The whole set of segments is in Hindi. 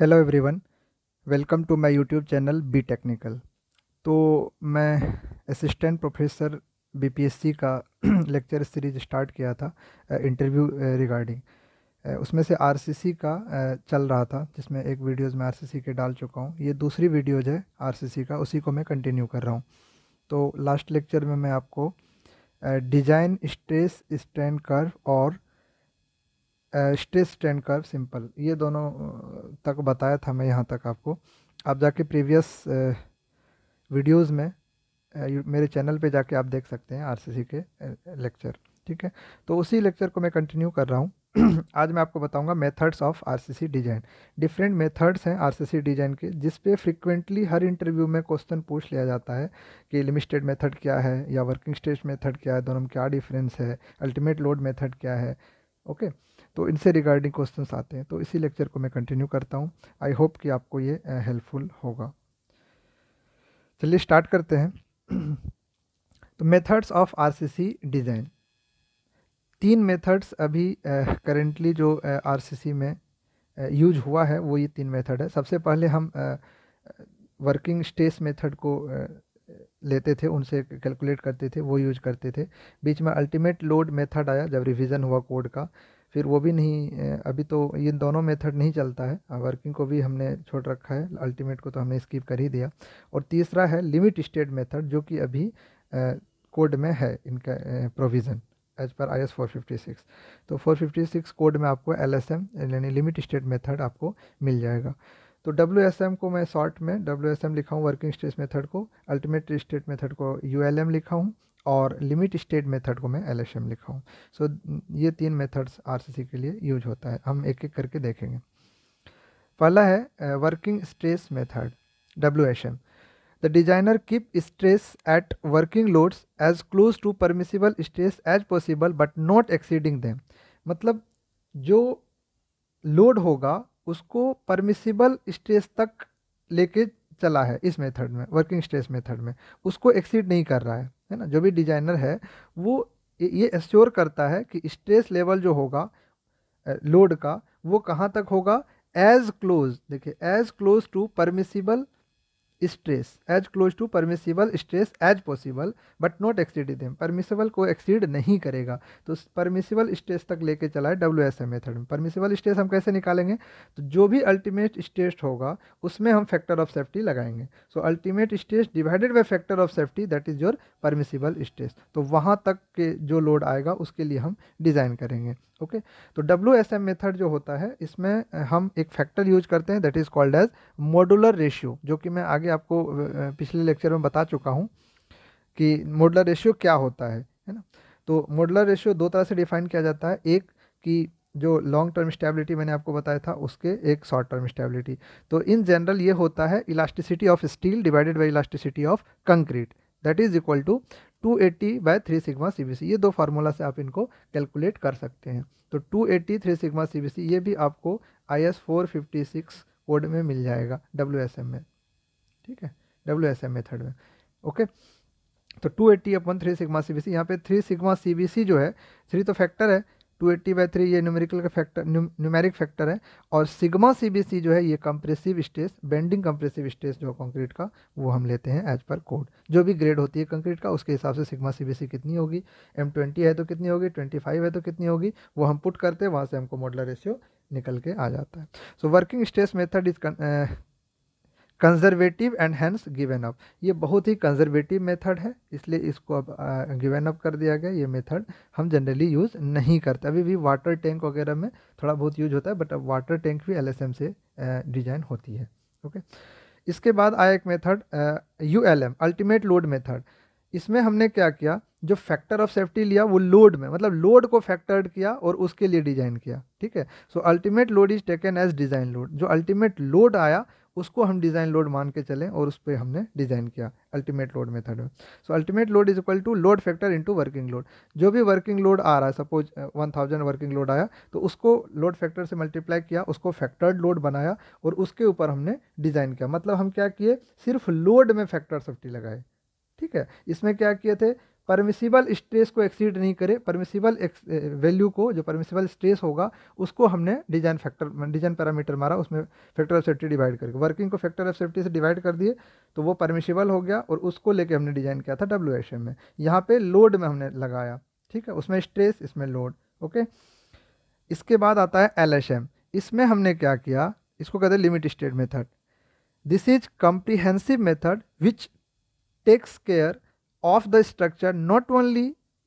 Hello everyone welcome to my YouTube channel B technical तो मैं असिस्टेंट प्रोफेसर बीपीएससी का लेक्चर सीरीज स्टार्ट किया था interview uh, regarding uh, uh, उसमें से आरसीसी का चल रहा था जिसमें एक वीडियोस मैं आरसीसी के डाल चुका हूँ ये दूसरी वीडियोज है आरसीसी का उसी को मैं कंटिन्यू कर रहा हूँ तो लास्ट लेक्चर में मैं आपको डिजाइन स्ट्रेस स्ट्रेन कर्व और स्ट्रेस स्ट्रेंड कर सिंपल ये दोनों तक बताया था मैं यहाँ तक आपको आप जाके प्रीवियस वीडियोस में मेरे चैनल पे जाके आप देख सकते हैं आरसीसी के लेक्चर ठीक है तो उसी लेक्चर को मैं कंटिन्यू कर रहा हूँ आज मैं आपको बताऊँगा methods of RCC design different methods हैं आरसीसी डिजाइन के जिसपे फ्रिक्वेंटली हर इंटरव्यू में क्वेश्चन पूछ लिया जाता है कि लिमिटेड मेथड क्या है या वर्किंग स्टेज मेथड क्या है दोनों में क्या डिफरेंस है अल्टीमेट लोड मेथड क्या है ओके okay? तो इनसे रिगार्डिंग क्वेश्चंस आते हैं तो इसी लेक्चर को मैं कंटिन्यू करता हूँ आई होप कि आपको ये हेल्पफुल होगा चलिए स्टार्ट करते हैं तो मेथड्स ऑफ आरसीसी डिज़ाइन तीन मेथड्स अभी करेंटली जो आरसीसी में यूज हुआ है वो ये तीन मेथड है सबसे पहले हम वर्किंग स्टेस मेथड को लेते थे उनसे कैलकुलेट करते थे वो यूज करते थे बीच में अल्टीमेट लोड मेथड आया जब रिवीजन हुआ कोड का फिर वो भी नहीं अभी तो ये दोनों मेथड नहीं चलता है वर्किंग को भी हमने छोड़ रखा है अल्टीमेट को तो हमने स्किप कर ही दिया और तीसरा है लिमिट स्टेट मेथड जो कि अभी कोड में है इनका प्रोविज़न एज पर I S four fifty six तो फोर फिफ्टी सिक्स कोड में आपको एल एस एम यानी लिमिट स्टेट मेथड आपको मिल जाएगा तो डब्ल्यू एस एम को मैं शॉर्ट में डब्ल्यू एस एम लिखा हूँ वर्किंग स्टेट मेथड को अल्टीमेट स्टेट मेथड को यू एल एम लिखा हूँ और लिमिट स्टेट मेथड को मैं एल एम लिखाऊँ सो ये तीन मेथड्स आर सी सी के लिए यूज होता है हम एक एक करके देखेंगे पहला है working stress method W S M the designer keep stress at working loads as close to permissible stress as possible but not exceeding them मतलब जो लोड होगा उसको परमिसिबल स्ट्रेस तक लेके चला है इस मेथड में वर्किंग स्ट्रेस मेथड में उसको एक्सीड नहीं कर रहा है है ना जो भी डिजाइनर है वो ये एश्योर करता है कि स्ट्रेस लेवल जो होगा लोड का वो कहाँ तक होगा एज क्लोज देखिए as close to permissible stress as close to permissible stress as possible but not exceed them permissible को एक्सीड नहीं करेगा तो परमिसिबल स्ट्रेस तक लेके चला है डब्ल्यू एस मेथड में परमिसिबल स्ट्रेस हम कैसे निकालेंगे तो जो भी अल्टीमेट स्ट्रेस होगा उसमें हम फैक्टर ऑफ सेफ्टी लगाएंगे so ultimate stress divided by factor of safety that is your permissible stress तो वहाँ तक के जो लोड आएगा उसके लिए हम डिज़ाइन करेंगे ओके okay? तो डब्ल्यू एस एम मेथड जो होता है इसमें हम एक फैक्टर यूज करते हैं that is called as modular ratio जो कि मैं आगे कि आपको पिछले लेक्चर में बता चुका हूँ कि मॉडलर रेशियो क्या होता है है ना तो मॉडलर रेशियो दो तरह से डिफाइन किया जाता है एक कि जो लॉन्ग टर्म स्टेबिलिटी मैंने आपको बताया था उसके एक शॉर्ट टर्म स्टेबिलिटी तो इन जनरल ये होता है elasticity of steel divided by elasticity of concrete that is equal to two eighty by three sigma C B C ये दो फार्मूला से आप इनको कैलकुलेट कर सकते हैं तो two eighty three sigma C B C ये भी आपको I S four fifty six code में मिल जाएगा डब्ल्यू एस एम में ठीक है डब्ल्यू एस एम मेथड में ओके तो two eighty upon three sigma C B C यहाँ पे three sigma C B C जो है थ्री तो फैक्टर है टू एट्टी बाई थ्री ये न्यूमेरिकल का फैक्टर न्यूमेरिक फैक्टर है और सिग्मा सी बी सी जो है ये compressive stress bending compressive stress जो कंक्रीट का वो हम लेते हैं एज पर कोड जो भी ग्रेड होती है कंक्रीट का उसके हिसाब से सिग्मा सी बी सी कितनी होगी एम ट्वेंटी है तो कितनी होगी ट्वेंटी फाइव है तो कितनी होगी वो हम पुट करते हैं वहाँ से हमको मॉडलर रेशियो निकल के आ जाता है so working stress method is conservative and hence given up ये बहुत ही कंजर्वेटिव मेथड है इसलिए इसको अब गिवेन अप कर दिया गया ये मेथड हम जनरली यूज़ नहीं करते अभी भी वाटर टैंक वगैरह में थोड़ा बहुत यूज होता है बट अब वाटर टैंक भी एल से डिजाइन होती है ओके इसके बाद आया एक method U L M ultimate load method इसमें हमने क्या किया जो फैक्टर ऑफ सेफ्टी लिया वो लोड में मतलब लोड को फैक्टर्ड किया और उसके लिए डिजाइन किया ठीक है so ultimate load is taken as design load जो अल्टीमेट लोड आया उसको हम डिज़ाइन लोड मान के चलें और उस पर हमने डिज़ाइन किया अल्टीमेट लोड मेथड में so ultimate load is equal to load factor into working load जो भी वर्किंग लोड आ रहा है suppose one thousand working load आया तो उसको लोड फैक्टर से मल्टीप्लाई किया उसको फैक्टर्ड लोड बनाया और उसके ऊपर हमने डिज़ाइन किया मतलब हम क्या किए सिर्फ लोड में फैक्टर सेफ्टी लगाए ठीक है इसमें क्या किए थे परमिसिबल स्ट्रेस को एक्सीड नहीं करे परमिसिबल वैल्यू eh, को जो परमिसिबल स्ट्रेस होगा उसको हमने डिजाइन फैक्टर डिजाइन पैरामीटर मारा उसमें फैक्टर ऑफ सेफ्टी डिवाइड करके वर्किंग को फैक्टर ऑफ सेफ्टी से डिवाइड कर दिए तो वो परमिसिबल हो गया और उसको लेके हमने डिजाइन किया था डब्ल्यू में यहाँ पर लोड में हमने लगाया ठीक है उसमें स्ट्रेस इसमें लोड ओके इसके बाद आता है एल इसमें हमने क्या किया इसको कहते हैं limit state method this is comprehensive method which takes care of the structure not only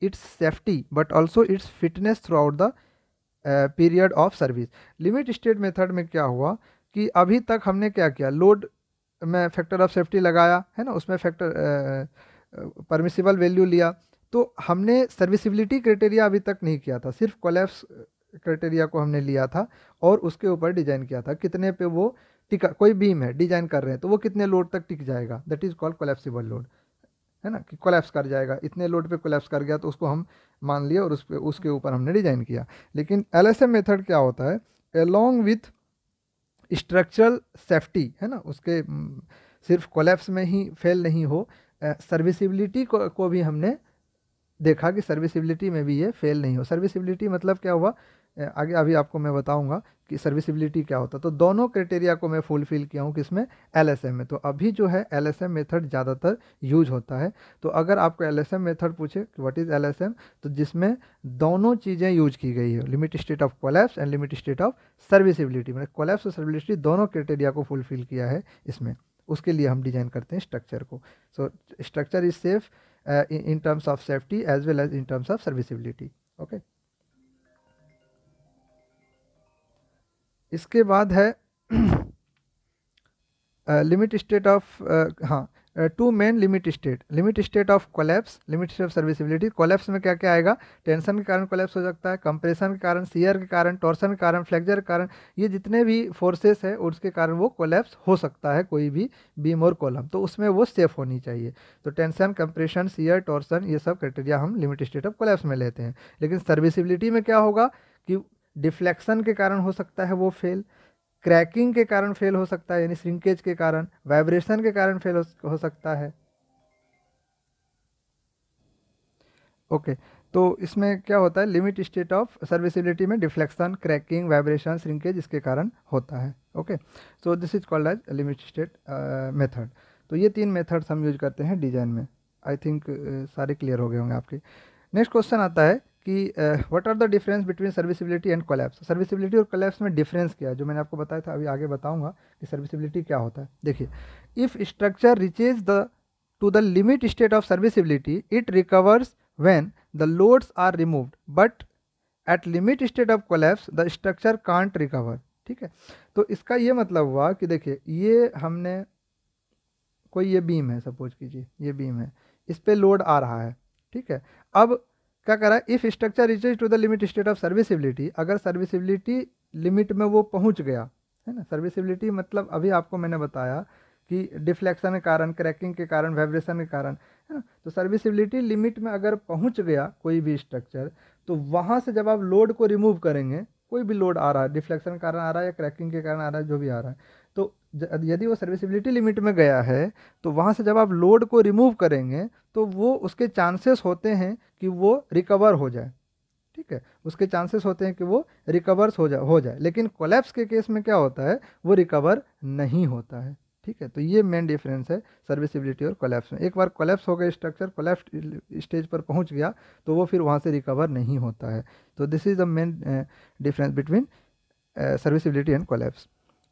its safety but also its fitness throughout the period of service limit state method में क्या हुआ कि अभी तक हमने क्या किया लोड में फैक्टर ऑफ सेफ्टी लगाया है ना उसमें फैक्टर परमिसिबल वैल्यू लिया तो हमने सर्विसिबिलिटी क्राइटेरिया अभी तक नहीं किया था सिर्फ कोलेप्स क्राइटेरिया को हमने लिया था और उसके ऊपर डिजाइन किया था कितने पे वो टिका कोई बीम है डिजाइन कर रहे हैं तो वो कितने लोड तक टिक जाएगा that is called collapsible load है ना कि कोलेप्स कर जाएगा इतने लोड पे कोलेप्स कर गया तो उसको हम मान लिए और उस पर उसके ऊपर हमने डिजाइन किया लेकिन एल मेथड क्या होता है एलोंग विथ स्ट्रक्चरल सेफ्टी है ना उसके सिर्फ कोलेप्स में ही फेल नहीं हो सर्विसिबिलिटी को, को भी हमने देखा कि सर्विसिबिलिटी में भी ये फेल नहीं हो सर्विसिबिलिटी मतलब क्या हुआ आगे अभी आपको मैं बताऊंगा कि सर्विसबिलिटी क्या होता तो दोनों क्राइटेरिया को मैं फुलफ़िल किया हूँ किसमें एल एस एम में तो अभी जो है एल एस एम मेथड ज़्यादातर यूज होता है तो अगर आपको एल एस एम मेथड पूछे कि what is L S M तो जिसमें दोनों चीज़ें यूज की गई है limit state of collapse and limit state of serviceability मैंने कोलेप्स और सर्विसबिलिटी दोनों क्राइटेरिया को फुलफ़िल किया है इसमें उसके लिए हम डिज़ाइन करते हैं स्ट्रक्चर को so structure is safe in terms of safety as well as in terms of serviceability okay इसके बाद है लिमिट स्टेट ऑफ हाँ two main limit state limit state of collapse limit state of serviceability collapse में क्या क्या आएगा टेंशन के कारण कोलेप्स हो सकता है कंप्रेशन के कारण सीयर के कारण टॉर्सन के कारण फ्लेक्चर के कारण ये जितने भी फोर्सेस है उसके कारण वो कोलेप्स हो सकता है कोई भी बीम और कॉलम तो उसमें वो सेफ होनी चाहिए तो टेंशन कंप्रेशन सीयर टॉर्सन ये सब क्राइटेरिया हम लिमिट स्टेट ऑफ कोलेप्स में लेते हैं लेकिन सर्विसिबिलिटी में क्या होगा कि डिफ्लेक्शन के कारण हो सकता है वो फेल क्रैकिंग के कारण फेल हो सकता है यानी श्रिंकेज के कारण वाइब्रेशन के कारण फेल हो सकता है ओके okay, तो इसमें क्या होता है लिमिट स्टेट ऑफ सर्विसिबिलिटी में डिफ्लेक्शन क्रैकिंग वाइब्रेशन श्रिंकेज इसके कारण होता है okay so this is called as limit state method तो ये तीन मेथड्स हम यूज करते हैं डिजाइन में आई थिंक uh, सारे क्लियर हो गए होंगे आपके नेक्स्ट क्वेश्चन आता है कि what are the difference between serviceability and collapse serviceability और कोलैप्स में डिफरेंस क्या है जो मैंने आपको बताया था अभी आगे बताऊंगा कि सर्विसबिलिटी क्या होता है देखिए if structure reaches the to the limit state of serviceability it recovers when the loads are removed but at limit state of collapse the structure can't recover ठीक है तो इसका ये मतलब हुआ कि देखिए ये हमने कोई ये बीम है सपोज कीजिए ये बीम है इस पर लोड आ रहा है ठीक है अब क्या कह रहा है if structure reaches to the limit state of serviceability अगर सर्विसबिलिटी लिमिट में वो पहुंच गया है ना सर्विसबिलिटी मतलब अभी आपको मैंने बताया कि डिफ्लेक्शन के कारण क्रैकिंग के कारण वाइब्रेशन के कारण है ना तो सर्विसबिलिटी लिमिट में अगर पहुंच गया कोई भी स्ट्रक्चर तो वहाँ से जब आप लोड को रिमूव करेंगे कोई भी लोड आ रहा है डिफ्लेक्शन के कारण आ रहा है या क्रैकिंग के कारण आ रहा है जो भी आ रहा है तो यदि वो सर्विसबिलिटी लिमिट में गया है तो वहाँ से जब आप लोड को रिमूव करेंगे तो वो उसके चांसेस होते हैं कि वो रिकवर हो जाए ठीक है उसके चांसेस होते हैं कि वो रिकवर्स हो जा हो जाए लेकिन कोलेप्स के केस में क्या होता है वो रिकवर नहीं होता है ठीक है तो ये मेन डिफरेंस है सर्विसिबिलिटी और कोलेप्स में एक बार कोलेप्स हो गया स्ट्रक्चर कोलेप्स स्टेज पर पहुंच गया तो वो फिर वहाँ से रिकवर नहीं होता है तो this is the main difference between serviceability and collapse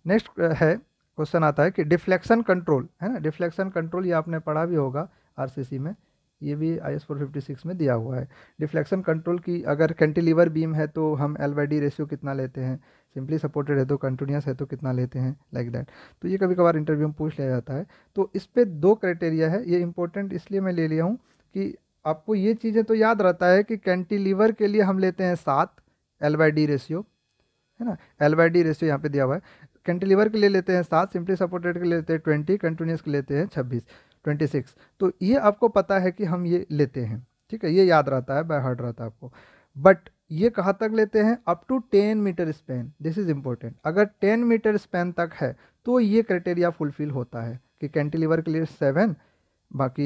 next है क्वेश्चन आता है कि डिफ्लेक्शन कंट्रोल है ना डिफ्लेक्शन कंट्रोल ये आपने पढ़ा भी होगा आरसीसी में ये भी I S four fifty six में दिया हुआ है डिफ्लेक्शन कंट्रोल की अगर कैंटिलीवर बीम है तो हम एल वाई डी रेशियो कितना लेते हैं सिंपली सपोर्टेड है तो कंटिन्यूस है तो कितना लेते हैं लाइक दैट तो ये कभी कभार इंटरव्यू में पूछ लिया जाता है तो इस पर दो क्राइटेरिया है ये इंपॉर्टेंट इसलिए मैं ले लिया हूँ कि आपको ये चीज़ें तो याद रहता है कि कैंटिलीवर के लिए हम लेते हैं सात एल वाई डी रेशियो है ना एल वाई डी रेशियो यहाँ पे दिया हुआ है कैंटिलीवर के ले लेते हैं सात सिंपली सपोर्टेड के लेते हैं ट्वेंटी कंटिन्यूस के लेते हैं छब्बीस ट्वेंटी सिक्स तो ये आपको पता है कि हम ये लेते हैं ठीक है ये याद रहता है बाय हार्ड रहता है आपको बट ये कहाँ तक लेते हैं up to ten metre span this is important अगर टेन मीटर स्पेन तक है तो ये क्राइटेरिया फुलफिल होता है कि कैंटिलीवर के लिए सेवन बाकी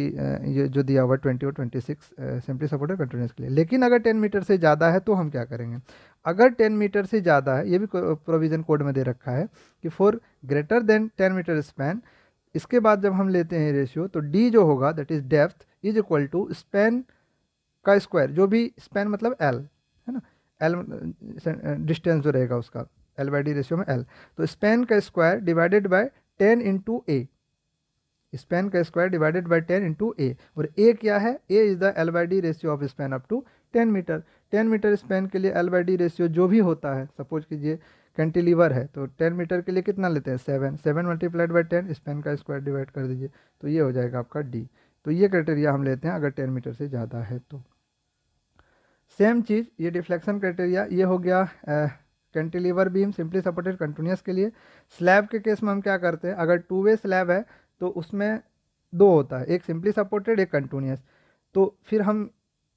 ये जो दिया हुआ ट्वेंटी और twenty six simply supported continuous के लिए लेकिन अगर टेन मीटर से ज़्यादा है तो हम क्या करेंगे अगर टेन मीटर से ज़्यादा है ये भी प्रोविज़न कोड में दे रखा है कि for greater than ten metre span इसके बाद जब हम लेते हैं रेशियो तो डी जो होगा that is depth is equal to span का स्क्वायर जो भी स्पैन मतलब एल है ना एल डिस्टेंस जो रहेगा उसका एल बाई डी रेशियो में एल तो स्पैन का square divided by ten into a span का square divided by ten into a और ए क्या है a is the L by D ratio of span up to ten metre ten metre span के लिए एल बाई डी रेशियो जो भी होता है सपोज कीजिए कैंटिलीवर है तो टेन मीटर के लिए कितना लेते हैं seven seven multiplied by ten span का स्क्वायर डिवाइड कर दीजिए तो ये हो जाएगा आपका डी तो ये क्राइटेरिया हम लेते हैं अगर टेन मीटर से ज़्यादा है तो सेम चीज़ ये डिफ्लेक्शन क्राइटेरिया ये हो गया cantilever beam simply supported continuous के लिए स्लैब के केस में हम क्या करते हैं अगर टू वे स्लैब है तो उसमें दो होता है एक सिंपली सपोर्टेड एक कंटिन्यूस तो फिर हम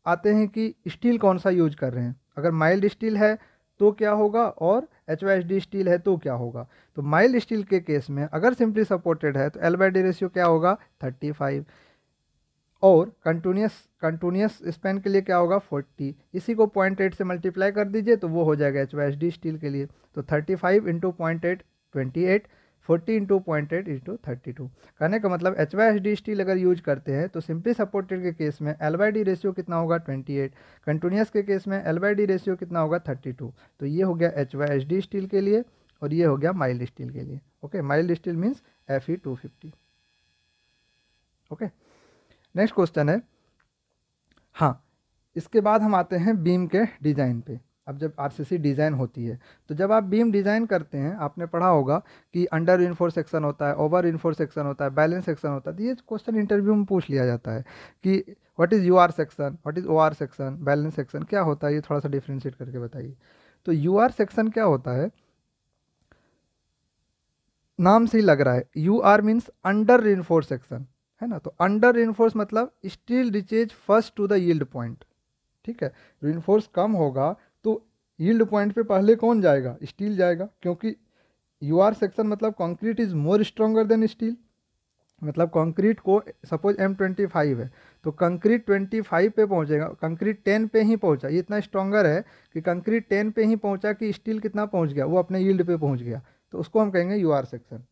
आते हैं कि स्टील कौन सा यूज कर रहे हैं अगर माइल्ड स्टील है तो क्या होगा और एच डी स्टील है तो क्या होगा तो माइल्ड स्टील के केस में अगर सिंपली सपोर्टेड है तो एल बाई डी रेशियो क्या होगा थर्टी फाइव और कंटिन्यूस कंटिन्यूस स्पैन के लिए क्या होगा फोर्टी इसी को पॉइंट एट से मल्टीप्लाई कर दीजिए तो वो हो जाएगा एच डी स्टील के लिए तो thirty five into point eight twenty eight forty into point eight into thirty two कहने का मतलब H Y S D steel अगर यूज करते हैं तो सिंपली सपोर्टेड के केस में एल वाई डी रेशियो कितना होगा ट्वेंटी एट कंटिन्यूस के केस में एल वाई डी रेशियो कितना होगा थर्टी टू तो ये हो गया H Y S D steel के लिए और ये हो गया माइल्ड स्टील के लिए okay mild steel means F E two fifty okay next question है हाँ इसके बाद हम आते हैं बीम के डिज़ाइन पे अब जब आरसीसी डिज़ाइन होती है तो जब आप बीम डिज़ाइन करते हैं आपने पढ़ा होगा कि अंडर इनफोर सेक्शन होता है ओवर इनफोर सेक्शन होता है बैलेंस सेक्शन होता है तो ये क्वेश्चन इंटरव्यू में पूछ लिया जाता है कि what is U R section what is O R section balance section क्या होता है ये थोड़ा सा डिफ्रेंशिएट करके बताइए तो यू आर सेक्शन क्या होता है नाम से ही लग रहा है U R means under reinforce section है ना तो अंडर इनफोर्स मतलब steel reaches first to the yield point ठीक है रिनफोर्स कम होगा यील्ड पॉइंट पे पहले कौन जाएगा स्टील जाएगा क्योंकि यू आर सेक्शन मतलब concrete is more stronger than steel मतलब कंक्रीट को सपोज एम ट्वेंटी फाइव है तो कंक्रीट ट्वेंटी फाइव पे पहुंचेगा कंक्रीट टेन पे ही पहुंचा ये इतना स्ट्रॉगर है कि कंक्रीट टेन पे ही पहुंचा कि स्टील कितना पहुंच गया वो अपने यील्ड पे पहुंच गया तो उसको हम कहेंगे यू आर सेक्शन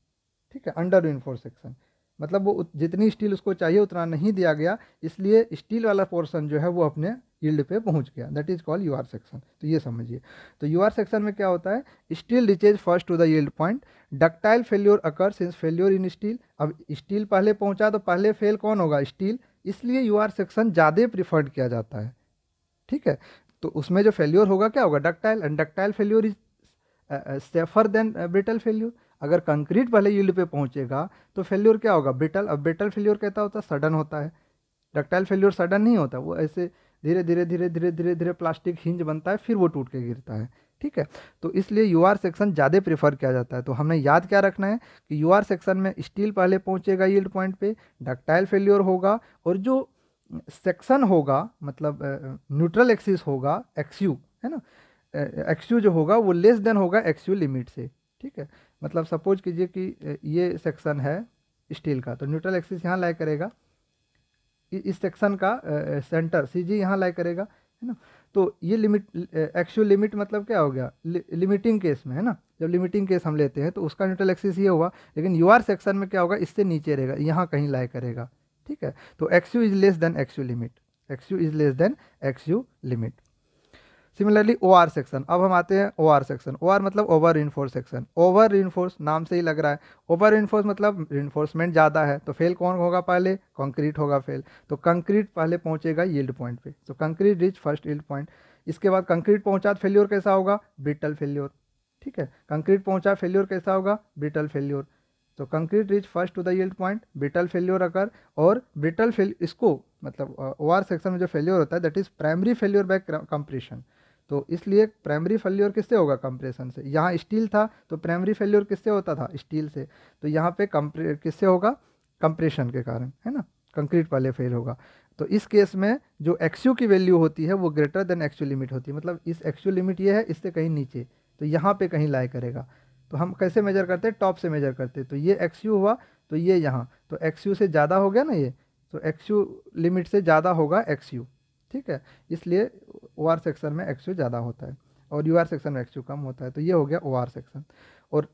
ठीक है अंडर यूनिफोर सेक्शन मतलब वो जितनी स्टील उसको चाहिए उतना नहीं दिया गया इसलिए स्टील वाला पोर्सन जो है वो अपने यील्ड पे पहुंच गया that is called U R section तो ये समझिए तो यू आर सेक्शन में क्या होता है steel reaches first to the yield point ductile failure occur since failure in steel अब स्टील पहले पहुंचा तो पहले फेल कौन होगा स्टील इसलिए यू आर सेक्शन ज़्यादा प्रिफर्ड किया जाता है ठीक है तो उसमें जो फेल्योर होगा क्या होगा ductile and ductile failure is safer than brittle failure अगर कंक्रीट पहले यील्ड पे पहुंचेगा तो फेल्योर क्या होगा ब्रिटल अब ब्रिटल फेल्योर कहता होता है सडन होता है डक्टाइल फेल्योर सडन नहीं होता वो ऐसे धीरे धीरे धीरे धीरे धीरे धीरे प्लास्टिक हिंज बनता है फिर वो टूट के गिरता है ठीक है तो इसलिए यू आर सेक्शन ज़्यादा प्रेफर किया जाता है तो हमने याद क्या रखना है कि यू आर सेक्शन में स्टील पहले पहुंचेगा यील्ड पॉइंट पे डक्टाइल फेल्योर होगा और जो सेक्शन होगा मतलब न्यूट्रल एक्सिस होगा यू है ना यू जो होगा वो लेस देन होगा यू लिमिट से ठीक है मतलब सपोज कीजिए कि ये सेक्शन है स्टील का तो न्यूट्रल एक्सिस यहाँ लाइक करेगा इस सेक्शन का सेंटर सी जी यहाँ लाई करेगा है ना तो ये लिमिट एक्चुअल लिमिट मतलब क्या हो गया लि, लिमिटिंग केस में है ना जब लिमिटिंग केस हम लेते हैं तो उसका न्यूट्रल एक्सिस ये होगा लेकिन यू सेक्शन में क्या होगा इससे नीचे रहेगा यहाँ कहीं लाई करेगा ठीक है तो X U is less than X U limit X U is less than X U limit similarly O R section अब हम आते हैं O R section O R मतलब over reinforce section over reinforce नाम से ही लग रहा है ओवर इन्फोर्स मतलब इन्फोर्समेंट ज़्यादा है तो फेल कौन होगा पहले कंक्रीट होगा फेल तो कंक्रीट पहले पहुँचेगा यील्ड पॉइंट पे तो concrete reach first yield point इसके बाद कंक्रीट पहुँचा फेल्योर कैसा होगा ब्रिटल फेल्योर ठीक है कंक्रीट पहुँचा फेल्योर कैसा होगा ब्रिटल फेल्योर तो concrete reach first to the yield point brittle failure अगर और ब्रिटल फेल इसको मतलब ओ आर सेक्शन में जो फेल्योर होता है that is primary failure by compression तो इसलिए प्राइमरी फेल्योर किससे होगा कंप्रेशन से यहाँ स्टील था तो प्राइमरी फेल्योर किससे होता था स्टील से तो यहाँ पे कंप्रे किससे होगा कंप्रेशन के कारण है ना कंक्रीट वाले फेल होगा तो इस केस में जो एक्स्यू की वैल्यू होती है वो ग्रेटर देन एक्स्यू लिमिट होती है मतलब इस एक्स्यू लिमिट ये है इससे कहीं नीचे तो यहाँ पर कहीं लाई करेगा तो हम कैसे मेजर करते हैं टॉप से मेजर करते तो ये एक्स्यू हुआ तो ये यहाँ तो एक्सयू से ज़्यादा हो गया ना ये तो एक्सयू लिमिट से ज़्यादा होगा एक्स्यू ठीक है इसलिए ओ सेक्शन में एक्स ज़्यादा होता है और यू सेक्शन में एक्स कम होता है तो ये हो गया ओ सेक्शन और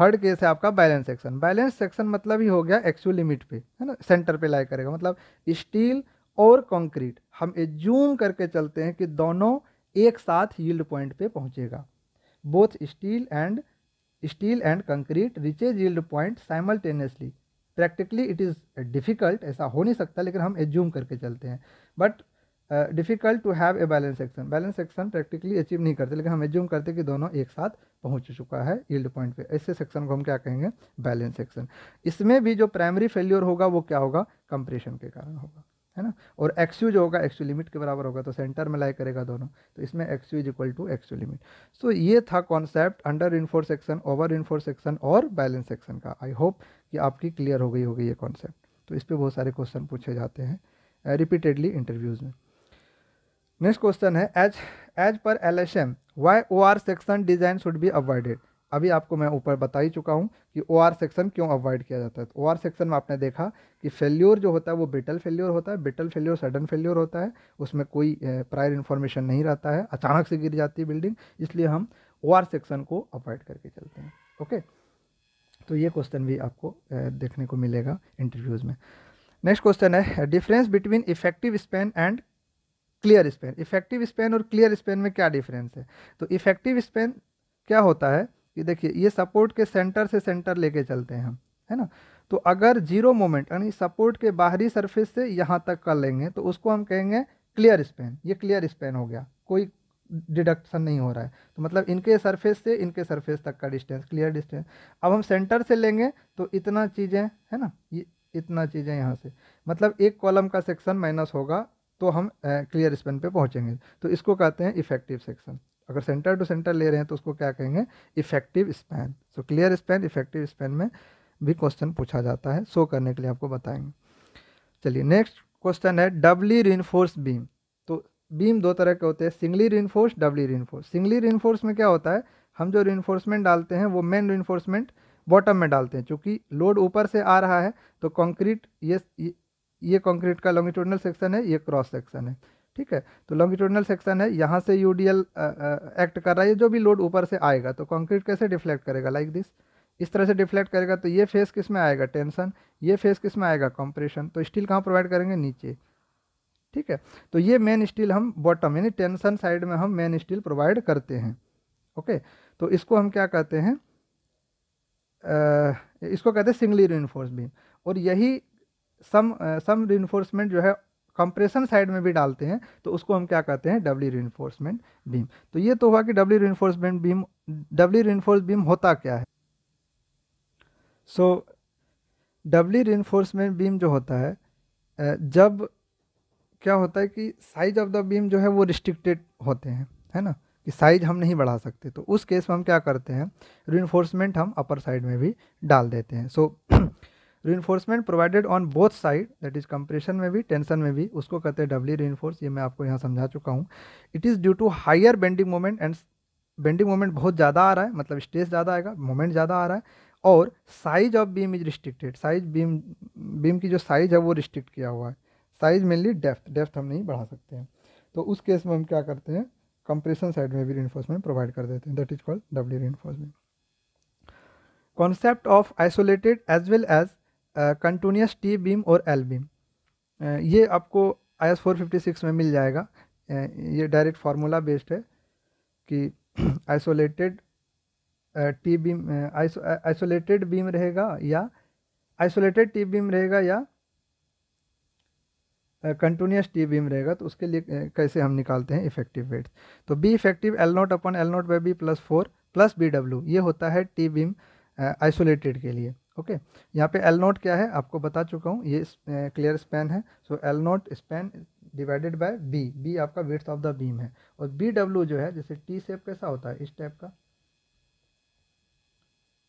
थर्ड केस है आपका बैलेंस सेक्शन बैलेंस सेक्शन मतलब ही हो गया एक्सू लिमिट पे है ना सेंटर पे लाई करेगा मतलब स्टील और कंक्रीट हम जूम करके चलते हैं कि दोनों एक साथ यील्ड पॉइंट पे पहुंचेगा both steel and steel and concrete reaches yield point simultaneously practically it is difficult ऐसा हो नहीं सकता लेकिन हम एज्यूम करके चलते हैं but difficult to have a balance section balance section practically achieve नहीं करते लेकिन हम एज्यूम करते कि दोनों एक साथ पहुंच चुका है यील्ड पॉइंट पे ऐसे सेक्शन को हम क्या कहेंगे बैलेंस सेक्शन इसमें भी जो प्राइमरी फेल्योर होगा वो क्या होगा कंप्रेशन के कारण होगा है ना और एक्स्यू जो होगा एक्स्यू लिमिट के बराबर होगा तो सेंटर में लाई करेगा दोनों तो इसमें X U is equal to X U limit so ये था concept under reinforce section over reinforce section और बैलेंस सेक्शन का आई होप कि आपकी क्लियर हो गई होगी ये कॉन्सेप्ट तो इस पर बहुत सारे क्वेश्चन पूछे जाते हैं रिपीटेडली इंटरव्यूज़ में नेक्स्ट क्वेश्चन है एज एज पर L S M Y O R section design should be avoided अभी आपको मैं ऊपर बता ही चुका हूँ कि ओ आर सेक्शन क्यों अवॉइड किया जाता है तो ओ आर सेक्शन में आपने देखा कि फेल्योर जो होता है वो बिटल फेल्योर होता है बिटल फेल्योर सडन फेल्योर होता है उसमें कोई प्रायर इन्फॉर्मेशन नहीं रहता है अचानक से गिर जाती है बिल्डिंग इसलिए हम ओ आर सेक्शन को अवॉइड करके चलते हैं ओके तो ये क्वेश्चन भी आपको देखने को मिलेगा इंटरव्यूज़ में नेक्स्ट क्वेश्चन है difference between effective span and clear span effective span और क्लियर स्पेन में क्या डिफरेंस है तो इफेक्टिव स्पेन क्या होता है कि देखिए ये सपोर्ट के सेंटर से सेंटर लेके चलते हैं हम है ना तो अगर जीरो मोमेंट यानी सपोर्ट के बाहरी सरफेस से यहाँ तक कर लेंगे तो उसको हम कहेंगे क्लियर स्पेन ये क्लियर स्पेन हो गया कोई डिडक्शन नहीं हो रहा है तो मतलब इनके सरफेस से इनके सरफेस तक का डिस्टेंस क्लियर डिस्टेंस अब हम सेंटर से लेंगे तो इतना चीज़ें है ना ये इतना चीज़ें यहाँ से मतलब एक कॉलम का सेक्शन माइनस होगा तो हम क्लियर स्पेन पे पहुंचेंगे तो इसको कहते हैं इफेक्टिव सेक्शन अगर सेंटर टू सेंटर ले रहे हैं तो उसको क्या कहेंगे effective span so clear span effective span में भी क्वेश्चन पूछा जाता है शो करने के लिए आपको बताएंगे चलिए नेक्स्ट क्वेश्चन है डबली रिनफोर्स बीम तो बीम दो तरह के होते हैं singly reinforce doubly reinforce singly reinforce में क्या होता है हम जो रिनफोर्समेंट डालते हैं वो मेन रिनफोर्समेंट बॉटम में डालते हैं क्योंकि लोड ऊपर से आ रहा है तो कंक्रीट ये ये कंक्रीट का लॉन्गिट्यूडनल सेक्शन है ये क्रॉस सेक्शन है ठीक है तो लॉन्गिट्यूडनल सेक्शन है यहाँ से यू एक्ट कर रहा है जो भी लोड ऊपर से आएगा तो कंक्रीट कैसे डिफ्लेक्ट करेगा लाइक like दिस इस तरह से डिफ्लेक्ट करेगा तो ये फेस किस में आएगा टेंशन ये फेस किस में आएगा कंप्रेशन तो स्टील कहाँ प्रोवाइड करेंगे नीचे ठीक है तो ये मेन स्टील हम बॉटम यानी टेंशन साइड में हम मेन स्टील प्रोवाइड करते हैं ओके तो इसको हम क्या कहते हैं आ, इसको कहते हैं सिंगली रीइन्फोर्स बीम और यही सम सम रिइन्फोर्समेंट जो है कंप्रेशन साइड में भी डालते हैं तो उसको हम क्या कहते हैं डब्ल्यू रिइन्फोर्समेंट बीम तो ये तो हुआ कि W reinforcement beam W reinforce beam होता क्या है सो डब्ल्यू रिइन्फोर्समेंट बीम जो होता है uh, जब क्या होता है कि साइज ऑफ द बीम जो है वो रिस्ट्रिक्टेड होते हैं है ना कि साइज हम नहीं बढ़ा सकते तो उस केस में हम क्या करते हैं रिइन्फोर्समेंट हम अपर साइड में भी डाल देते हैं so so, reinforcement provided on both side that is compression में भी टेंशन में भी उसको कहते हैं डबली रीइन्फोर्स ये मैं आपको यहाँ समझा चुका हूँ it is due to higher bending moment and bending moment बहुत ज़्यादा आ रहा है मतलब स्ट्रेस ज़्यादा आएगा मोमेंट ज़्यादा आ रहा है और size of beam is restricted size beam beam की जो साइज है वो रिस्ट्रिक्ट किया हुआ है साइज मेनली डेप्थ डेफ्थ हम नहीं बढ़ा सकते हैं तो उस केस में हम क्या करते हैं कंप्रेशन साइड में भी रीइन्फोर्समेंट प्रोवाइड कर देते हैं that is called W reinforcement concept of isolated as well as continuous T beam और एल बीम ये आपको I S four fifty six में मिल जाएगा ये डायरेक्ट फार्मूला बेस्ड है कि isolated T beam isolated beam रहेगा या आइसोलेटेड टी बीम रहेगा या कंटिन्यूस टी बीम रहेगा तो उसके लिए कैसे हम निकालते हैं इफेक्टिव वेट तो बी इफेक्टिव एल नोट अपन L naught by B plus four plus B W ये होता है टी बीम आइसोलेटेड के लिए ओके यहाँ पे एल नोट क्या है आपको बता चुका हूँ ये क्लियर स्पैन है so L naught span divided by B B आपका विथ ऑफ द बीम है और बी डब्ल्यू जो है जैसे टी सेप कैसा होता है इस टाइप का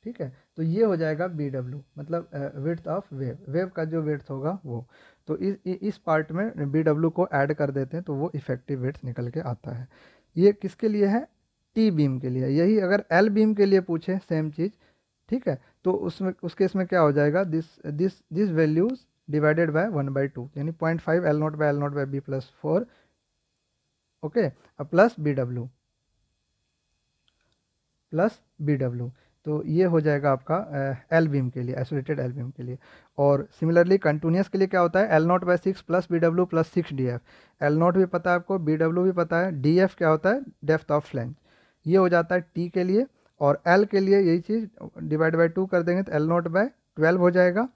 ठीक है तो ये हो जाएगा बी डब्ल्यू मतलब विथ ऑफ वेव वेव का जो विथ होगा वो तो इस इस पार्ट में बी डब्ल्यू को ऐड कर देते हैं तो वो इफेक्टिव विथ निकल के आता है ये किसके लिए है टी बीम के लिए यही अगर एल बीम के लिए पूछे सेम चीज़ ठीक है तो उसमें उस केस में क्या हो जाएगा this this this values divided by one by two यानी point five L naught by L naught by B plus four okay plus B W plus B W तो ये हो जाएगा आपका एल बीम के लिए आइसोलेटेड एल बीम के लिए और सिमिलरली कंटिन्यूस के लिए क्या होता है L naught by six plus B W plus six D F L naught भी पता है आपको बी डब्ल्यू भी पता है डी एफ क्या होता है डेफ्थ ऑफ फ्लैंज ये हो जाता है टी के लिए और एल के लिए यही चीज़ डिवाइड बाई टू कर देंगे तो एल नोट बाय ट्वेल्व हो जाएगा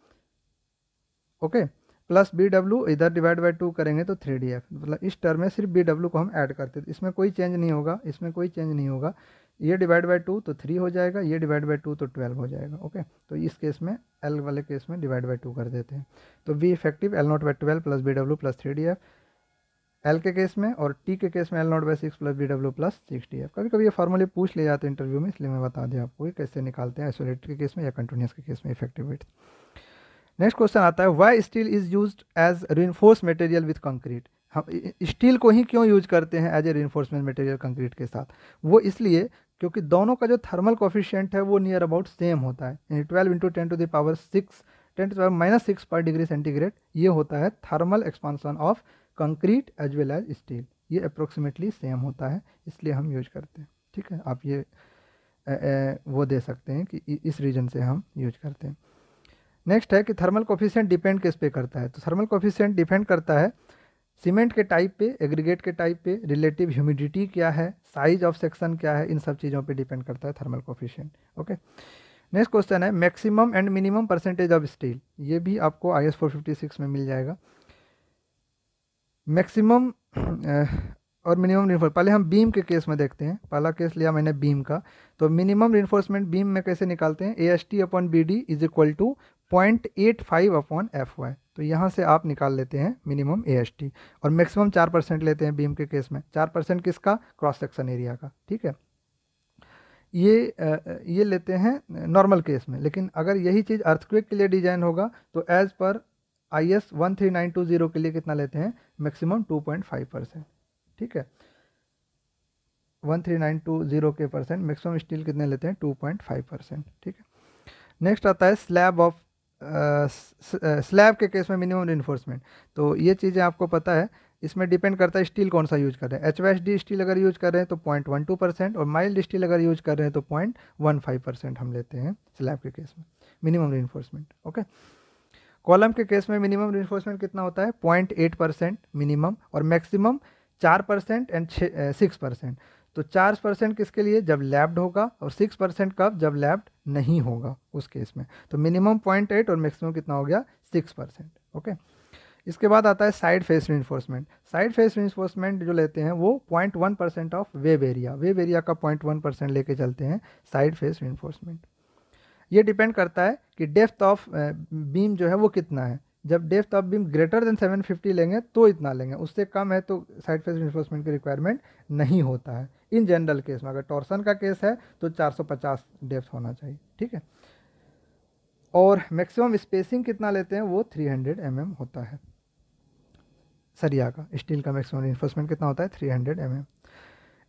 ओके प्लस बी डब्ल्यू इधर डिवाइड बाई टू करेंगे तो थ्री डी एफ मतलब इस टर्म में सिर्फ बी डब्ल्यू को हम ऐड करते हैं इसमें कोई चेंज नहीं होगा इसमें कोई चेंज नहीं होगा ये डिवाइड बाई टू तो थ्री हो जाएगा ये डिवाइड बाई टू तो ट्वेल्व हो जाएगा ओके तो इस केस में एल वाले केस में डिवाइड बाई टू कर देते हैं तो B effective L naught by twelve plus B W plus three D F L के केस में और टी के केस में L naught by six plus B W plus six T F कभी कभी ये फॉर्मूले पूछ ले जाते हैं इंटरव्यू में इसलिए मैं बता दिया आपको कैसे निकालते हैं आइसोलेटेड के केस में या कंटिन्यूस के केस में इफेक्टिव वेट नेक्स्ट क्वेश्चन आता है why steel is use as reinforce material with concrete हम स्टील को ही क्यों यूज करते हैं as a reinforcement material concrete के साथ वो इसलिए क्योंकि दोनों का जो थर्मल कॉफिशियंट है वो नियर अबाउट सेम होता है यानी twelve into ten to the power six ten to the power minus six पर डिग्री सेंटीग्रेड ये होता है thermal expansion of concrete as well as steel ये अप्रोक्सीमेटली सेम होता है इसलिए हम यूज करते हैं ठीक है आप ये ए, ए, वो दे सकते हैं कि इस रीजन से हम यूज करते हैं नेक्स्ट है कि थर्मल कोफिशेंट डिपेंड किस पे करता है तो थर्मल कोफिशियंट डिपेंड करता है सीमेंट के टाइप पे एग्रीगेट के टाइप पे रिलेटिव ह्यूमिडिटी क्या है साइज ऑफ सेक्शन क्या है इन सब चीज़ों पे डिपेंड करता है thermal coefficient okay next question है maximum and minimum percentage of steel ये भी आपको I S four fifty six में मिल जाएगा मैक्सिमम और मिनिमम रिनफोर्स पहले हम बीम के केस में देखते हैं पहला केस लिया मैंने बीम का तो मिनिमम रिनफोर्समेंट बीम में कैसे निकालते हैं A S T upon B D is equal to point eight five upon F Y तो यहाँ से आप निकाल लेते हैं मिनिमम ए एस टी और मैक्सिमम चार परसेंट लेते हैं बीम के केस में चार परसेंट किसका क्रॉस सेक्शन एरिया का ठीक है ये ये लेते हैं नॉर्मल केस में लेकिन अगर यही चीज़ अर्थक्वेक के लिए डिजाइन होगा तो एज़ पर I S one three nine two zero के लिए कितना लेते हैं maximum two point five percent ठीक है one three nine two zero के परसेंट मैक्सिमम स्टील कितने लेते हैं टू पॉइंट फाइव परसेंट ठीक है नेक्स्ट आता है स्लैब ऑफ स्लैब के केस में मिनिमम इन्फोर्समेंट तो ये चीज़ें आपको पता है इसमें डिपेंड करता है स्टील कौन सा यूज कर रहे हैं एच डी स्टील अगर यूज कर रहे हैं तो पॉइंट वन टू परसेंट और माइल्ड स्टील अगर यूज कर रहे हैं तो पॉइंट वन फाइव परसेंट हम लेते हैं स्लैब के केस में मिनिमम रिन्फोर्समेंट ओके कॉलम के केस में मिनिमम रिन्फोर्समेंट कितना होता है पॉइंट एट परसेंट मिनिमम और मैक्सिमम चार परसेंट एंड सिक्स परसेंट तो चार परसेंट किसके लिए जब लैब्ड होगा और सिक्स परसेंट कब जब लैब्ड नहीं होगा उस केस में तो मिनिमम पॉइंट एट और मैक्सिमम कितना हो गया सिक्स परसेंट ओके इसके बाद आता है side face reinforcement side face reinforcement जो लेते हैं वो point one percent of web area web area का पॉइंट वन परसेंट लेके चलते हैं साइड फेस रिइन्फोर्समेंट ये डिपेंड करता है कि डेप्थ ऑफ बीम जो है वो कितना है जब depth of beam greater than 750 लेंगे तो इतना लेंगे उससे कम है तो साइड फेस इन्फोर्समेंट की रिक्वायरमेंट नहीं होता है इन जनरल केस में अगर टॉर्सन का केस है तो 450 डेप्थ होना चाहिए ठीक है और मैक्सिमम स्पेसिंग कितना लेते हैं वो 300 हंड्रेड mm होता है सरिया का स्टील का मैक्सिमम इन्फोर्समेंट कितना होता है 300 hundred mm.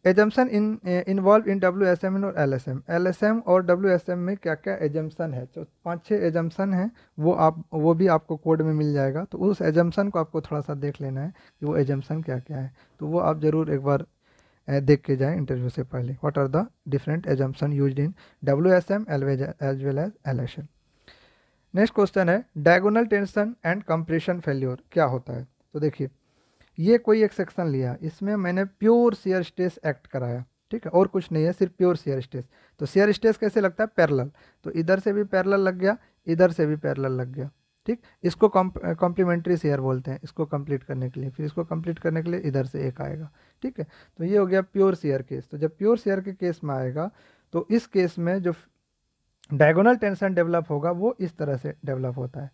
Assumption in involve in W S M और L S M L S M और डब्ल्यू एस एम में क्या क्या एजम्सन है तो पाँच छः एजम्सन है वो आप वो भी आपको कोड में मिल जाएगा तो उस एजम्सन को आपको थोड़ा सा देख लेना है कि वो एजम्सन क्या क्या है तो वो आप ज़रूर एक बार देख के जाएँ इंटरव्यू से पहले what are the different assumption use in W S M L as well as L S M next question है diagonal tension and compression failure क्या होता है तो देखिए ये कोई एक सेक्शन लिया इसमें मैंने प्योर शेयर स्टेस एक्ट कराया ठीक है और कुछ नहीं है सिर्फ प्योर शेयर स्टेस तो शेयर स्टेस कैसे लगता है पैरल तो इधर से भी पैरल लग गया इधर से भी पैरल लग गया ठीक इसको कॉम्प्लीमेंट्री शेयर बोलते हैं इसको कंप्लीट करने के लिए फिर इसको कंप्लीट करने के लिए इधर से एक आएगा ठीक है तो ये हो गया प्योर शेयर केस तो जब प्योर शेयर के केस में आएगा तो इस केस में जो डायगोनल टेंशन डेवलप होगा वो इस तरह से डेवलप होता है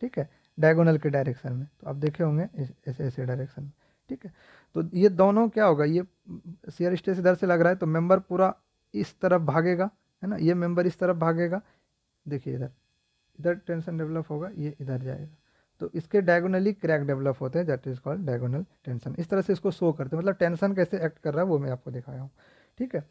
ठीक है डायगोनल के डायरेक्शन में तो आप देखे होंगे ऐसे ऐसे डायरेक्शन में ठीक है तो ये दोनों क्या होगा ये शेयर स्टेज इधर से लग रहा है तो मेंबर पूरा इस तरफ भागेगा है ना ये मेंबर इस तरफ भागेगा देखिए इधर इधर टेंशन डेवलप होगा ये इधर जाएगा तो इसके डायगोनली क्रैक डेवलप होते हैं that is called diagonal tension इस तरह से इसको शो करते हैं मतलब टेंशन कैसे एक्ट कर रहा है वो मैं आपको दिखाया हूँ ठीक है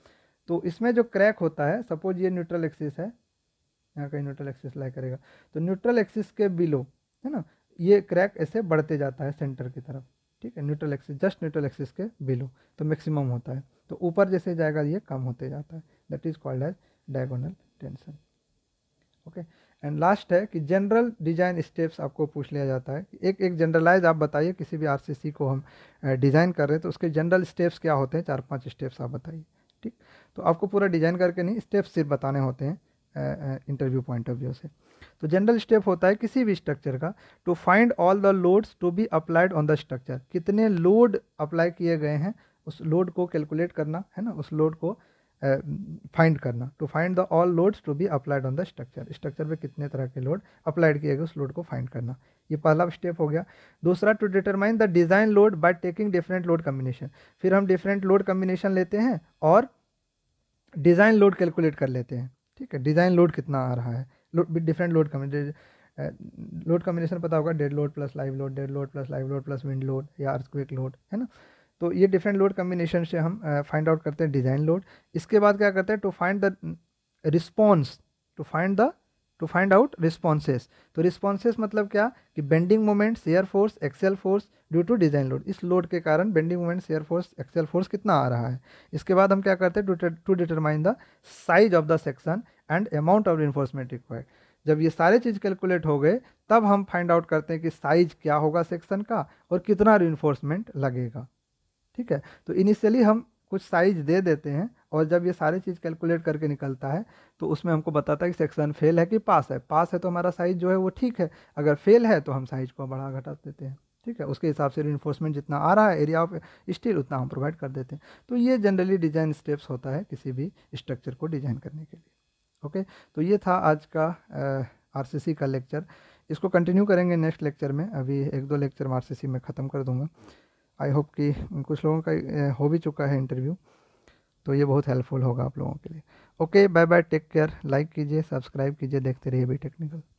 तो इसमें जो क्रैक होता है सपोज ये न्यूट्रल एक्सिस है यहाँ कहीं न्यूट्रल एक्सिस लाइक करेगा तो न्यूट्रल एक्सिस के बिलो है ना ये क्रैक ऐसे बढ़ते जाता है सेंटर की तरफ ठीक है neutral axis just neutral axis के बिलो तो मैक्सिमम होता है तो ऊपर जैसे जाएगा ये कम होते जाता है that is called as diagonal tension okay and last है कि जनरल डिजाइन स्टेप्स आपको पूछ लिया जाता है एक एक जनरलाइज आप बताइए किसी भी आरसीसी को हम डिज़ाइन कर रहे हैं तो उसके जनरल स्टेप्स क्या होते हैं चार पाँच स्टेप्स आप बताइए ठीक तो आपको पूरा डिज़ाइन करके नहीं स्टेप्स सिर्फ बताने होते हैं इंटरव्यू पॉइंट ऑफ व्यू से तो जनरल स्टेप होता है किसी भी स्ट्रक्चर का to find all the loads to be applied on the structure कितने लोड अप्लाई किए गए हैं उस लोड को कैलकुलेट करना है ना उस लोड को फाइंड uh, करना to find the all loads to be applied on the structure structure पे कितने तरह के लोड अप्लाइड किए गए उस लोड को फाइंड करना ये पहला स्टेप हो गया दूसरा to determine the design load by taking different load combination फिर हम डिफरेंट लोड कम्बिनेशन लेते हैं और डिज़ाइन लोड कैलकुलेट कर लेते हैं ठीक है डिज़ाइन लोड कितना आ रहा है load different load combination load combination पता होगा dead load plus live load dead load plus live load plus wind load या अर्थक्विक लोड है ना तो ये डिफरेंट लोड कम्बिनेशन से हम फाइंड uh, आउट करते हैं डिज़ाइन लोड इसके बाद क्या करते हैं to find the response to find the to find out responses तो रिस्पॉन्सेस मतलब क्या कि bending moments air force axial force due to design load इस लोड के कारण bending moment shear force axial force कितना आ रहा है इसके बाद हम क्या करते हैं to determine the size of the section and amount of reinforcement require जब ये सारे चीज़ कैलकुलेट हो गए तब हम फाइंड आउट करते हैं कि साइज क्या होगा सेक्शन का और कितना रिइन्फोर्समेंट लगेगा ठीक है तो इनिशियली हम कुछ साइज दे देते हैं और जब ये सारी चीज़ कैलकुलेट करके निकलता है तो उसमें हमको बताता है कि सेक्शन फेल है कि पास है पास है तो हमारा साइज जो है वो ठीक है अगर फेल है तो हम साइज को बढ़ा घटा देते हैं ठीक है उसके हिसाब से रिन्फोर्समेंट जितना आ रहा है एरिया ऑफ स्टील उतना हम प्रोवाइड कर देते हैं तो ये जनरली डिजाइन स्टेप्स होता है किसी भी स्ट्रक्चर को डिजाइन करने के लिए ओके तो ये था आज का आर का लेक्चर इसको कंटिन्यू करेंगे नेक्स्ट लेक्चर में अभी एक दो लेक्चर आर आर में ख़त्म कर दूँगा आई होप कि कुछ लोगों का हो भी चुका है इंटरव्यू तो ये बहुत हेल्पफुल होगा आप लोगों के लिए okay bye bye take care like कीजिए सब्सक्राइब कीजिए देखते रहिए भी टेक्निकल